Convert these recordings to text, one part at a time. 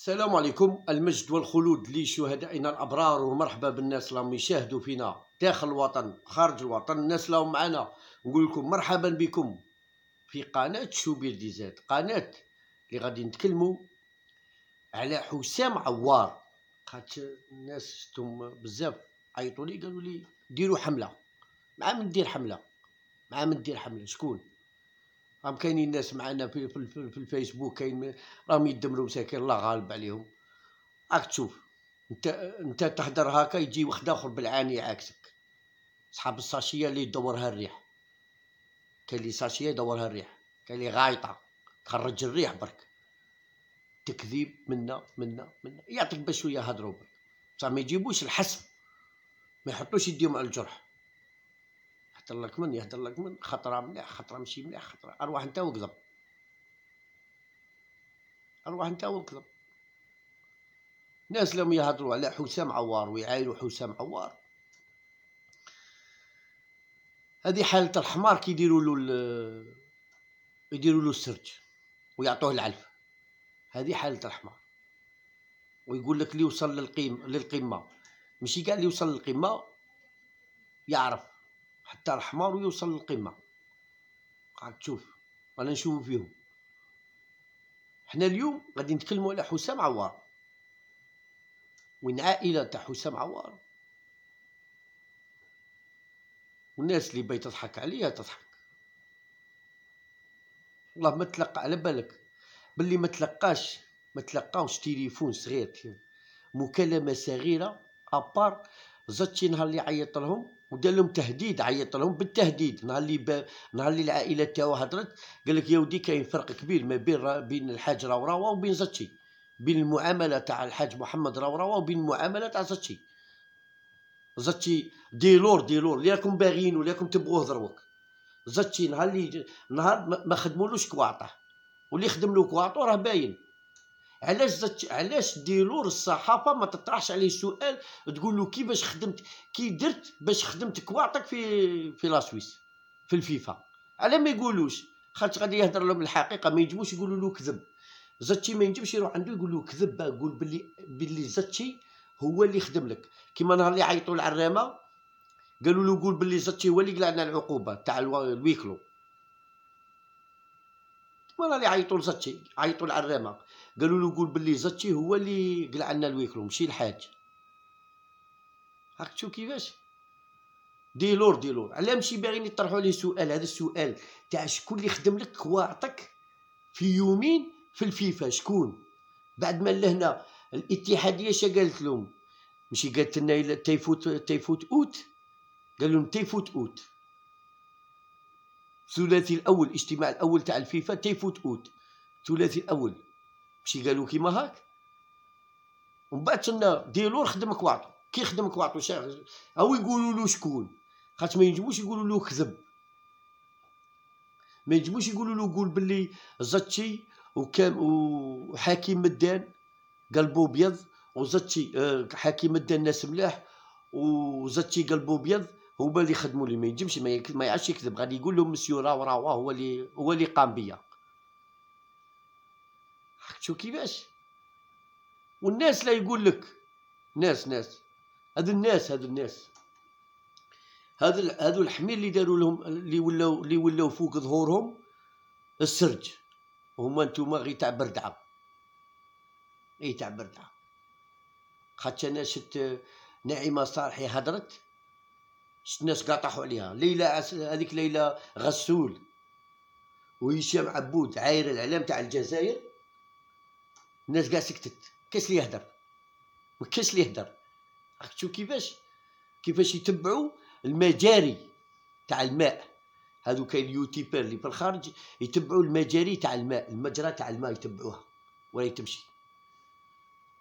السلام عليكم المجد والخلود لشهدائنا الابرار ومرحبا بالناس اللي راهم يشاهدوا فينا داخل الوطن خارج الوطن الناس اللي راهم معنا نقول لكم مرحبا بكم في قناه شوبير دي زاد قناه اللي غادي نتكلموا على حسام عوار خاطش الناس شتهم بزاف عيطوا لي قالوا لي ديروا حمله مع من دير حمله مع من دير حمله شكون راهم كاينين ناس معنا في, في, في, في الفيسبوك كاين راهم يدمروا مساكين الله غالب عليهم راك تشوف انت انت تهدر هكا يجي واحد اخر بالعاني عاكسك صحاب الساشيه اللي يدورها الريح كاين اللي ساشيه يدورها الريح كاين اللي غايطه تخرج الريح برك تكذيب منا منا منا يعطيك بشويه هضروا برك بصح ما يجيبوش الحسم ما يحطوش يديهم على الجرح يهتر لك من يهتر لك من خطره مليح خطره ماشي مليح خطره ارواح انت وكذب ارواح انت وكذب ناس لهم يهضروا على حسام عوار ويعايروا حسام عوار هذه حالة الحمار كيديروا له يديروا له السرج ويعطوه العلف هذه حالة الحمار ويقول لك اللي وصل للقيم للقمة ماشي كاع اللي وصل للقمة يعرف حتى الحمار يوصل للقمة قعد تشوف رانا نشوفو فيهم حنا اليوم غادي نتكلمو على حسام عوار وين عائلة تاع حسام عوار والناس اللي بغيت تضحك عليها تضحك والله ما تلقى على بالك باللي ما تلقاش ما تلقاوش تليفون صغير مكالمه صغيره ابار زاد شي نهار اللي عيط لهم ودار لهم تهديد عيط لهم بالتهديد نهار اللي ب... نهار اللي العائله تاعو هضرت قال لك يا ودي كاين فرق كبير ما بين بين الحاج راوراوا وبين زتشي بين المعامله تاع الحاج محمد راوراوا وبين المعامله تاع زتشي زتشي ديلور ديلور اللي راكم باغيين ولا راكم تبغوه ضروك زتشي نهار اللي نهار ما خدمولوش كواعطه واللي خدم له كواعطو راه باين علاش زت... علاش ديلور الصحافه ما تطرحش عليه سؤال تقول له كيفاش خدمت كي درت باش خدمت كواعطك في في لاسويس في الفيفا على ما يقولوش خاطر غادي يهضر لهم الحقيقه ما يجبوش يقولوا له كذب زتشي ما ينجمش يروح عنده يقول له كذب قول بلي بلي زتشي هو اللي خدم لك كيما نهار اللي عيطوا العرامه قالوا له قول بلي زتشي هو اللي قلعنا العقوبه تاع الويكلو ولا اللي عيطوا لزتشي عيطوا العرامه قالوا له قول بلي زتشي هو اللي قلع لنا الويكلو ماشي الحاج راك تشوف كيفاش ديلور ديلور علاه ماشي باغيين يطرحوا لي سؤال هذا السؤال تاع شكون اللي خدم لك هو في يومين في الفيفا شكون بعد ما لهنا الاتحاديه شا قالت لهم ماشي قالت لنا تيفوت تيفوت اوت قال لهم تيفوت اوت الثلاثي الاول الاجتماع الاول تاع الفيفا تيفوت اوت الثلاثي الاول ماشي قالوا كيما هاك ومن بعد تنا ديلور خدمك واعطو كي خدمك واعطو شاف هاو يقولوا له شكون خاطر ما ينجموش يقولوا له كذب ما ينجموش يقولوا له قول باللي زتشي وكام وحكيم مدان قلبو ابيض وزتشي آه، حكيم مدان ناس ملاح وزتشي قلبو ابيض هما اللي خدموا لي ما ينجمش ما يعرفش يكذب غادي يقول لهم مسيو راهو راهو هو اللي هو اللي قام بيا شو كيفاش والناس لا يقول لك ناس ناس هذو الناس هذو الناس هذو هذو الحمير اللي داروا لهم اللي ولاو اللي ولاو فوق ظهورهم السرج هما نتوما غير تاع بردعه اي تاع بردعه خاطش انا شفت نعيمه صالحي هدرت شت الناس قاطحوا عليها ليلى هذيك ليلى غسول وهشام عبود عاير الاعلام تاع الجزائر الناس قاع سكتت كاش اللي يهدر وكاش كاش اللي يهدر راك تشوف كيفاش كيفاش يتبعوا المجاري تاع الماء هادو كاين اليوتيوبر اللي في الخارج يتبعوا المجاري تاع الماء المجرى تاع الماء يتبعوها ولا تمشي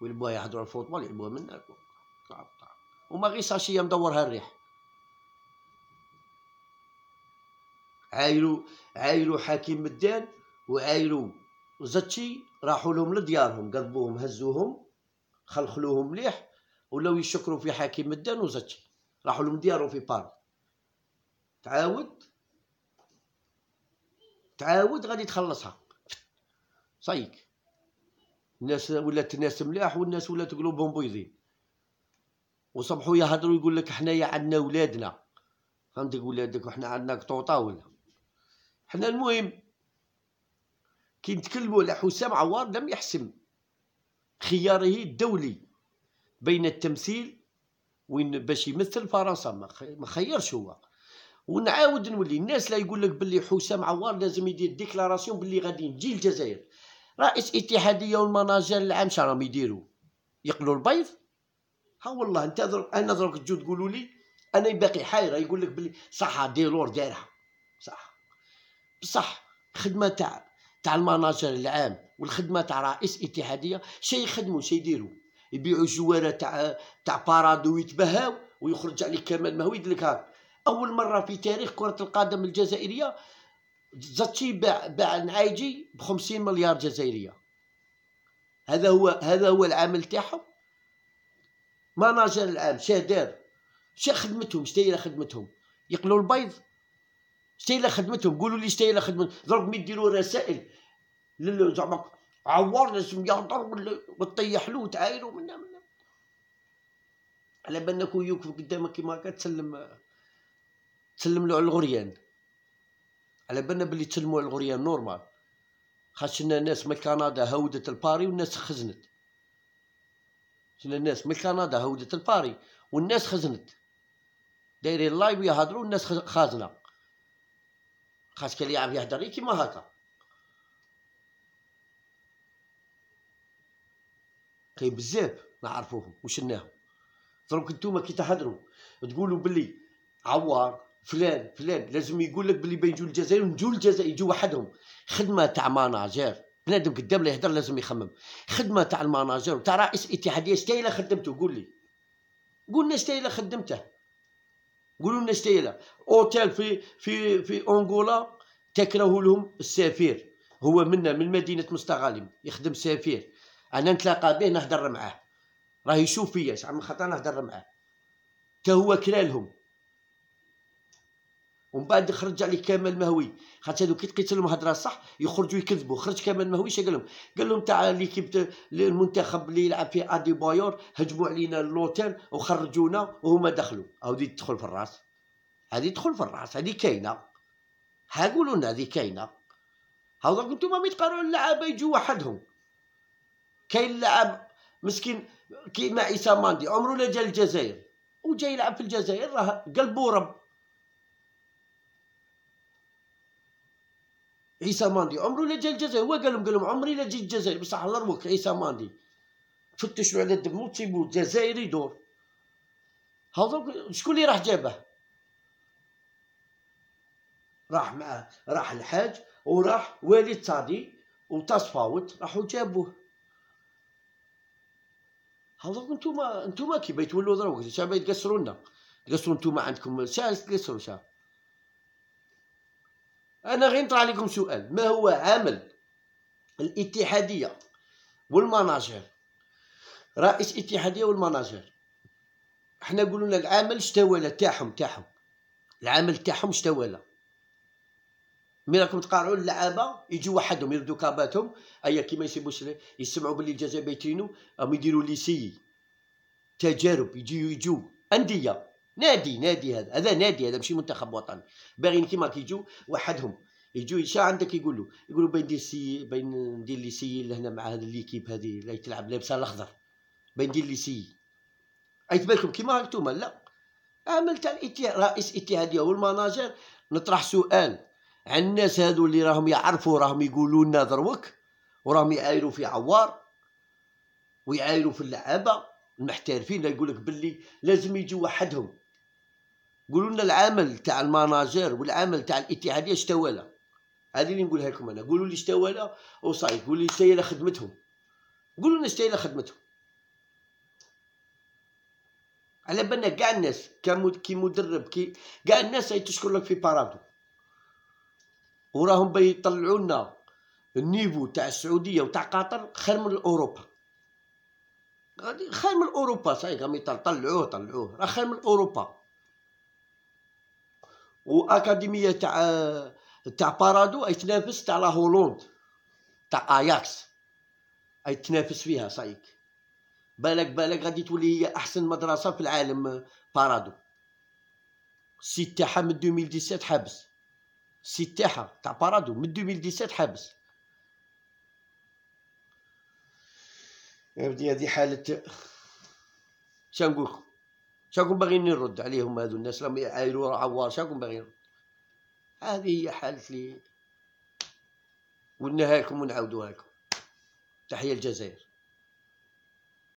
والبوا يهضروا الفوتبول يلعبوها من هناك وما غير ساشيه مدورها الريح عايلو عايلو حكيم الدان وعايلو زتشي راحوا لهم لديارهم قلبوهم هزوهم خلخلوهم مليح ولاو يشكروا في حكيم الدان وزتشي راحوا لهم ديارهم في بار تعاود تعاود غادي تخلصها صيك الناس ولات الناس ملاح والناس ولات قلوبهم بويضين وصبحوا يهضروا يقول لك حنايا عندنا ولادنا فهمتك ولادك وحنا عندنا قطوطه ولا حنا المهم كي نتكلموا على حسام عوار لم يحسم خياره الدولي بين التمثيل وين باش يمثل فرنسا ما خيرش هو ونعاود نولي الناس لا يقول لك بلي حسام عوار لازم يدير ديكلاراسيون بلي غادي نجي الجزائر رئيس اتحاديه والمناجر العام شنو راهم يديروا يقلوا البيض ها والله انت انا درك تجو تقولوا لي انا باقي حايره يقول لك بلي صح ديلور دارها صح بصح خدمه تاع تاع المناجر العام والخدمه تاع رئيس اتحاديه شي يخدموا شي يديروا يبيعوا جوارة تاع تاع بارادو ويتبهاو ويخرج عليك كمال مهوي يدلك هاك اول مره في تاريخ كره القدم الجزائريه زاتشي باع باع نعايجي ب 50 مليار جزائريه هذا هو هذا هو العمل تاعهم مناجر العام شادير شا خدمتهم شتا هي خدمتهم يقلوا البيض شتي الا خدمتهم قولوا لي شتي الا خدمتهم درك مي ديروا رسائل زعما عوار لازم يهضر وتطيح له وتعايروا منا منا على بالنا كون يوقف قدامك كيما هكا تسلم تسلم له على الغريان على بالنا بلي تسلموا على الغريان نورمال خاصنا ناس من كندا هودت الباري والناس خزنت شنا الناس من كندا هودت الباري والناس خزنت دايرين لايف يهضروا والناس خازنه خاصك اللي يعرف يهدر لي كيما هكا كاين طيب بزاف نعرفوهم وشناهم دروك نتوما كي تهدروا تقولوا باللي عوار فلان فلان لازم يقول لك باللي بيجوا الجزائر ونجوا الجزائر يجوا وحدهم خدمه تاع ماناجير بنادم قدام لا يهدر لازم يخمم خدمه تاع الماناجير وتاع رئيس اتحاديه شتا الا خدمته قول لي لنا شتا الا خدمته قولوا لنا اشتي يلعب اوتيل في في في انغولا تكره لهم السفير هو منا من مدينه مستغالم يخدم سفير انا نتلاقى به نهضر معاه راه يشوف فيا شحال من نهدر نهضر معاه تا هو كرا لهم ومن بعد خرج عليه كمال مهوي خاطر هذو كي تقيت لهم هضره صح يخرجوا يكذبوا خرج كمال مهوي اش قال لهم قال لهم تاع ليكيب المنتخب اللي يلعب في ادي بايور هجموا علينا اللوتيل وخرجونا وهما دخلوا هذه تدخل في الراس هذه تدخل في الراس هذه كاينه ها قولوا لنا هذه كاينه هاو دوك انتم ملي اللعابه يجوا وحدهم كاين لاعب مسكين كيما عيسى ماندي عمره لا جا الجزائر وجا يلعب في الجزائر راه قلبه رب عيسى ماندي عمره لا جا الجزائر هو قال لهم قال لهم عمري لا جيت الجزائر بصح الله ربك عيسى ماندي فتشوا على دمو تيبو الجزائري يدور هذوك شكون اللي راح جابه راح معاه راح الحاج وراح والد صادي وتصفاوت راحوا جابوه هذوك انتوما انتوما كي بيتولوا دروك شابه بيتقصروا لنا تقصروا عندكم شحال تقصروا شابه انا غير نطرح لكم سؤال ما هو عمل الاتحاديه والمناجر رئيس اتحاديه والمناجر حنا قلنا العمل استولى تاعهم تاعهم العمل تاعهم استولى ملي راكم تقارعوا اللعابه يجي وحدهم يردوا كاباتهم ايا كيما يسيبوش يسمعوا باللي الجزائر بيتينو او يديروا سي تجارب يجيو يجو انديه نادي نادي هذا هذا نادي هذا ماشي منتخب وطني باغيين كيما كيجو وحدهم يجو شا عندك يقولوا يقولوا بين دير سي بين ندير لي سي لهنا مع هذا ليكيب هذه اللي تلعب لابسه الاخضر بين ندير لي سي اي تبالكم كيما هانتوما لا عملت رئيس اتحاديه والمناجر نطرح سؤال عن الناس هذو اللي راهم يعرفوا راهم يقولوا لنا دروك وراهم يعايروا في عوار ويعايروا في اللعابه المحترفين يقول لك باللي لازم يجوا وحدهم قولوا لنا العمل تاع المناجر والعمل تاع الاتحاديه اشتوى هذه اللي نقولها لكم انا قولوا لي اشتوى وصاي قولوا لي اشتهي خدمتهم قولوا لنا اشتهي خدمتهم على بالنا كاع الناس كي مدرب كي كاع الناس تشكر لك في بارادو وراهم بيطلعوا لنا النيفو تاع السعوديه وتاع قطر خير من اوروبا غادي خير من اوروبا صاي غادي طلعوه طلعوه راه خير من اوروبا واكاديميه تاع تاع بارادو تنافس تاع لا هولوند تاع اياكس اي تنافس فيها صايك بالك بالك غادي تولي هي احسن مدرسه في العالم بارادو سي تاعها من 2017 حابس سي تاعها تاع بارادو من 2017 حابس يا ودي هذه حاله شنقولكم شاكم باغي نرد عليهم هادو الناس راهم يعايروا عوار شاكم باغي نرد هذه هي حالة لي قلناها لكم ونعاودوها لكم تحية الجزائر